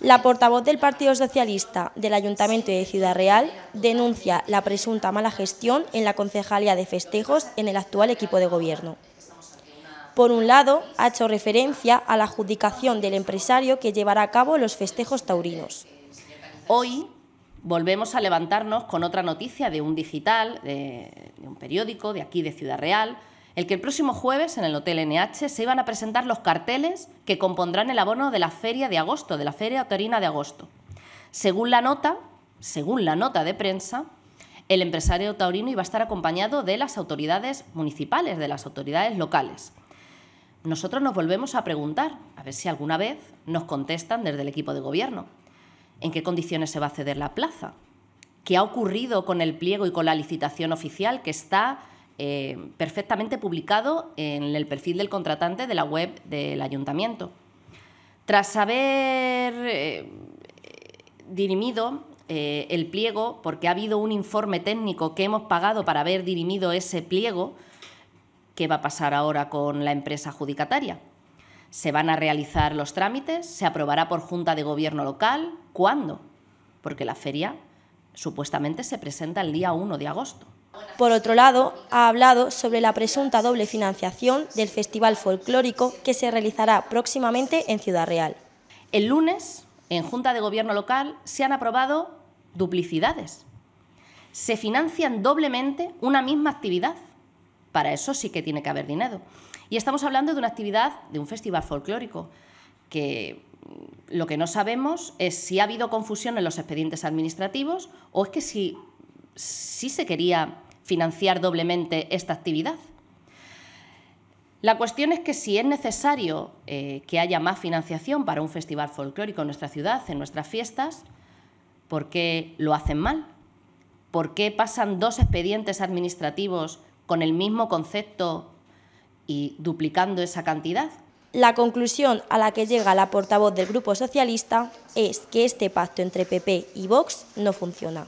La portavoz del Partido Socialista del Ayuntamiento de Ciudad Real denuncia la presunta mala gestión en la concejalía de festejos en el actual equipo de gobierno. Por un lado, ha hecho referencia a la adjudicación del empresario que llevará a cabo los festejos taurinos. Hoy volvemos a levantarnos con otra noticia de un digital, de, de un periódico de aquí de Ciudad Real, el que el próximo jueves en el Hotel NH se iban a presentar los carteles que compondrán el abono de la feria de agosto, de la feria taurina de agosto. Según la nota, según la nota de prensa, el empresario taurino iba a estar acompañado de las autoridades municipales, de las autoridades locales. Nosotros nos volvemos a preguntar, a ver si alguna vez nos contestan desde el equipo de gobierno, en qué condiciones se va a ceder la plaza, qué ha ocurrido con el pliego y con la licitación oficial que está eh, perfectamente publicado en el perfil del contratante de la web del ayuntamiento. Tras haber eh, dirimido eh, el pliego, porque ha habido un informe técnico que hemos pagado para haber dirimido ese pliego, ¿qué va a pasar ahora con la empresa adjudicataria? ¿Se van a realizar los trámites? ¿Se aprobará por Junta de Gobierno local? ¿Cuándo? Porque la feria supuestamente se presenta el día 1 de agosto. Por otro lado, ha hablado sobre la presunta doble financiación del festival folclórico que se realizará próximamente en Ciudad Real. El lunes, en Junta de Gobierno Local, se han aprobado duplicidades. Se financian doblemente una misma actividad. Para eso sí que tiene que haber dinero. Y estamos hablando de una actividad de un festival folclórico que lo que no sabemos es si ha habido confusión en los expedientes administrativos o es que si, si se quería financiar doblemente esta actividad. La cuestión es que si es necesario eh, que haya más financiación para un festival folclórico en nuestra ciudad, en nuestras fiestas, ¿por qué lo hacen mal? ¿Por qué pasan dos expedientes administrativos con el mismo concepto y duplicando esa cantidad? La conclusión a la que llega la portavoz del Grupo Socialista es que este pacto entre PP y Vox no funciona.